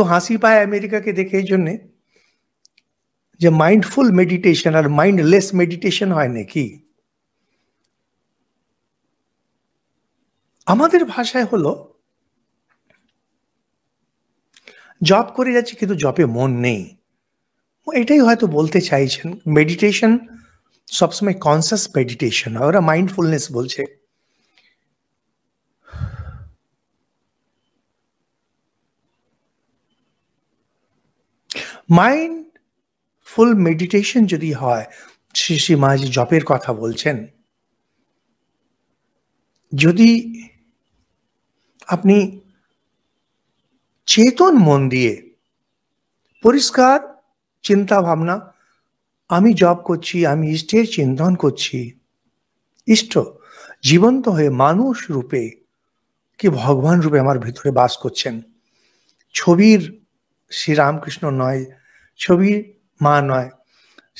তো হাসি পায় আমেরিকাকে দেখে এই জন্যে যে মাইন্ডফুল মেডিটেশন আর মাইন্ডলেস মেডিটেশন হয় নাকি আমাদের ভাষায় হলো জব করে যাচ্ছি কিন্তু জবে মন নেই এটাই হয়তো বলতে চাইছেন মেডিটেশন সবসময় কনসাস মেডিটেশন হয় ওরা মাইন্ডফুলনেস বলছে মাইন্ডফুল মেডিটেশন যদি হয় শ্রী শ্রী মাঝি জপের কথা বলছেন যদি আপনি চেতন মন দিয়ে পরিষ্কার চিন্তা ভাবনা আমি জব করছি আমি ইষ্টের চিন্তন করছি ইষ্ট জীবন্ত হয়ে মানুষ রূপে কি ভগবান রূপে আমার ভিতরে বাস করছেন ছবির শ্রীরামকৃষ্ণ নয় ছবির মা নয়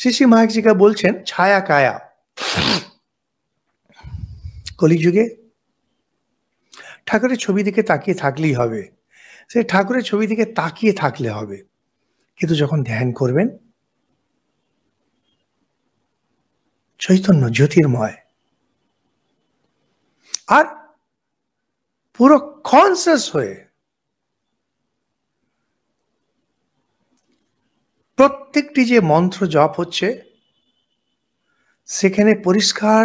শ্রী মাহাকজিকা বলছেন ছায়া কায়া কলিযুগে ঠাকুরের ছবি দিকে তাকিয়ে থাকলেই হবে সে ঠাকুরের ছবি দিকে তাকিয়ে থাকলে হবে কিন্তু যখন ধ্যান করবেন চৈতন্য জ্যোতির্ময় আর পুরো কনসিয়াস হয়ে প্রত্যেকটি যে মন্ত্র জপ হচ্ছে সেখানে পরিষ্কার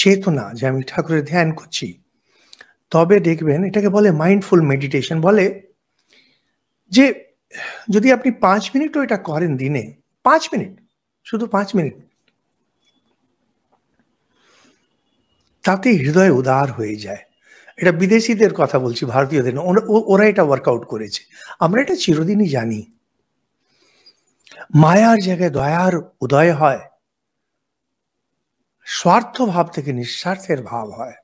চেতনা যে আমি ঠাকুরের ধ্যান করছি তবে দেখবেন এটাকে বলে মাইন্ডফুল মেডিটেশন বলে যে যদি আপনি পাঁচ মিনিটও এটা করেন দিনে পাঁচ মিনিট শুধু পাঁচ মিনিট তাতে হৃদয় উদার হয়ে যায় এটা বিদেশিদের কথা বলছি ভারতীয়দের ওরা এটা ওয়ার্কআউট করেছে আমরা এটা চিরদিনই জানি মায়ার জায়গায় দয়ার উদয় হয় স্বার্থ ভাব থেকে নিঃস্বার্থের ভাব হয়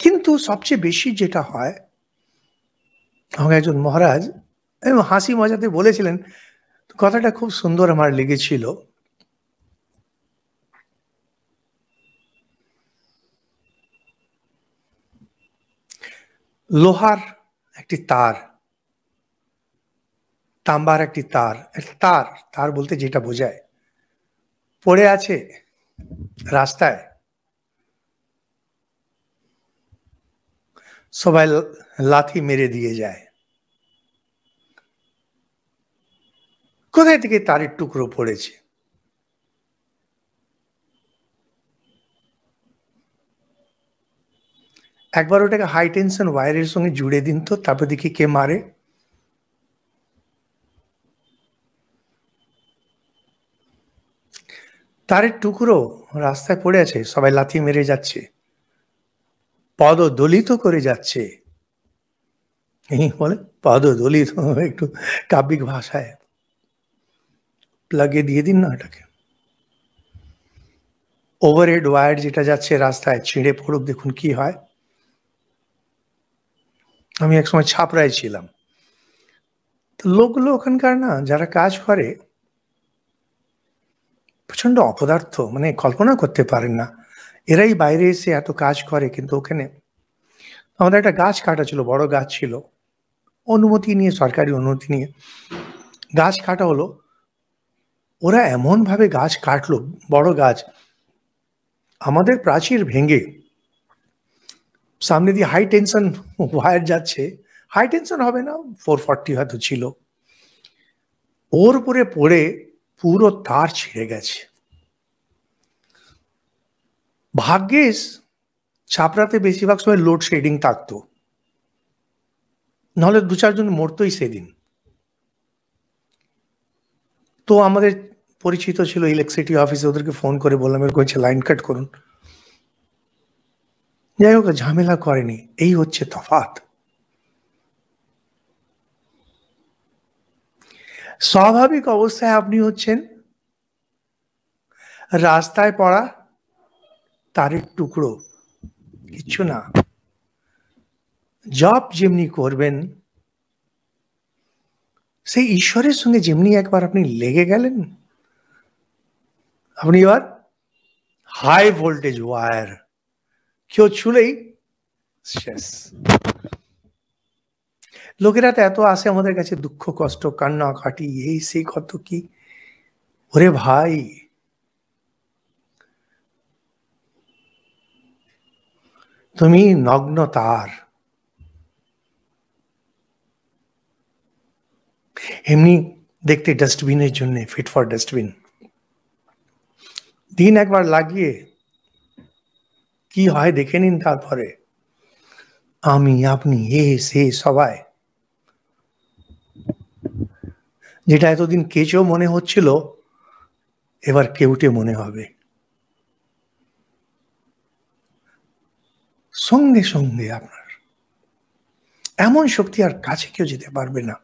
কিন্তু সবচেয়ে বেশি যেটা হয় আমাকে একজন মহারাজ হাসি মজাতে বলেছিলেন কথাটা খুব সুন্দর আমার লেগেছিল লোহার একটি তার তাম্বার একটি তার তার তার বলতে যেটা বোঝায় পড়ে আছে রাস্তায় সবাই লাথি মেরে দিয়ে যায় কোথায় থেকে তারের টুকরো পড়েছে একবার ওটাকে হাই টেনশন ওয়ারের সঙ্গে জুড়ে দিন তো তারপর দেখি কে মারে তারের টুকরো রাস্তায় পড়ে আছে সবাই লাথি মেরে যাচ্ছে পদ দলিত করে যাচ্ছে এই বলে পদ দলিত একটু কাব্যিক ভাষায় প্লাগে দিয়ে দিন না ওটাকে ওভারহেড ওয়ার যেটা যাচ্ছে রাস্তায় ছিঁড়ে পড়ুক দেখুন কি হয় আমি একসময় ছাপড়ায় ছিলাম তো লোকগুলো ওখানকার না যারা কাজ করে প্রচণ্ড অপদার্থ মানে কল্পনা করতে পারেন না এরাই বাইরে এসে এত কাজ করে কিন্তু ওখানে আমাদের একটা গাছ কাটা ছিল বড় গাছ ছিল অনুমতি নিয়ে সরকারি অনুমতি নিয়ে গাছ কাটা হলো ওরা এমনভাবে গাছ কাটলো বড় গাছ আমাদের প্রাচীর ভেঙে সামনে দিয়ে হাই টেনশন ওয়ার যাচ্ছে হাই টেনশন হবে না ফোর ফর্টি হয়তো ছিল ওর উপরে পড়ে পুরো তার ছিঁড়ে গেছে ভাগ্যেস ছাপড়াতে বেশিরভাগ সময় লোডশেডিং থাকতো নাহলে দু চারজন মরতোই সেদিন তো আমাদের পরিচিত ছিল ইলেকট্রিসিটি অফিসে ওদেরকে ফোন করে বললাম এরকম হচ্ছে লাইন কাট করুন যাই হোক ঝামেলা করেনি এই হচ্ছে তফাত স্বাভাবিক অবস্থায় আপনি হচ্ছেন রাস্তায় পড়া তারের টুকরো কিছু না জপ যেমনি করবেন সেই ঈশ্বরের সঙ্গে যেমনি একবার আপনি লেগে গেলেন আপনি এবার হাই ভোল্টেজ ওয়ার কেউ ছুলেই শেষ লগড়াতে এত আসে আমাদের কাছে দুঃখ কষ্ট কান্না কাটি এই সেই কত কি ওরে ভাই তুমি নগ্নতার এমনি দেখতে ডাস্টবিনে জুন্নে ফিট ফর ডাস্টবিন দিনাক লাগিয়ে কি হয় দেখেনিন তারপরে আমি আপনি এই সেই সবাই যেটা এতদিন কেচেও মনে হচ্ছিল এবার কেউটে মনে হবে সঙ্গে সঙ্গে আপনার এমন শক্তি আর কাছে কেউ যেতে পারবে না